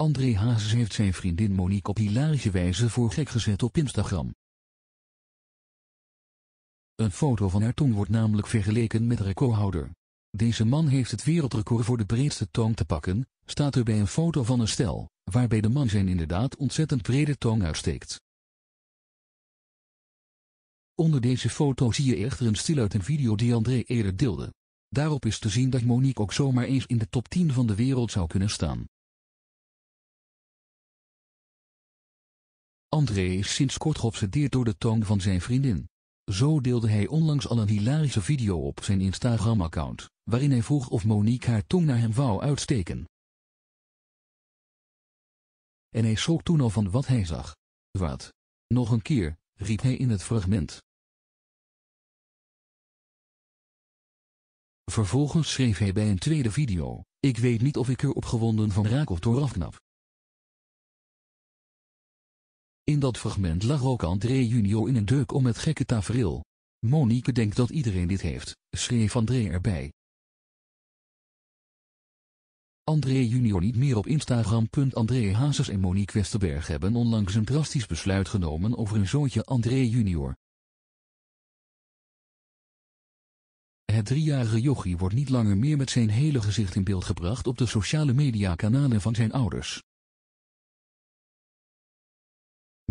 André Hazes heeft zijn vriendin Monique op hilarische wijze voor gek gezet op Instagram. Een foto van haar tong wordt namelijk vergeleken met een recordhouder. Deze man heeft het wereldrecord voor de breedste tong te pakken, staat er bij een foto van een stel, waarbij de man zijn inderdaad ontzettend brede tong uitsteekt. Onder deze foto zie je echter een stil uit een video die André eerder deelde. Daarop is te zien dat Monique ook zomaar eens in de top 10 van de wereld zou kunnen staan. André is sinds kort geobsedeerd door de toon van zijn vriendin. Zo deelde hij onlangs al een hilarische video op zijn Instagram-account, waarin hij vroeg of Monique haar tong naar hem wou uitsteken. En hij schrok toen al van wat hij zag. Wat? Nog een keer, riep hij in het fragment. Vervolgens schreef hij bij een tweede video, ik weet niet of ik er opgewonden van raak of door afknap. In dat fragment lag ook André Junior in een deuk om het gekke tafereel. Monique denkt dat iedereen dit heeft, schreef André erbij. André Junior niet meer op Instagram. André Hazes en Monique Westerberg hebben onlangs een drastisch besluit genomen over een zoontje André Junior. Het driejarige jochie wordt niet langer meer met zijn hele gezicht in beeld gebracht op de sociale mediakanalen van zijn ouders.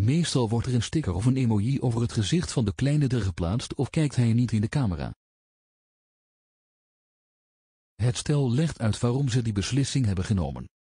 Meestal wordt er een sticker of een emoji over het gezicht van de kleine er geplaatst of kijkt hij niet in de camera. Het stel legt uit waarom ze die beslissing hebben genomen.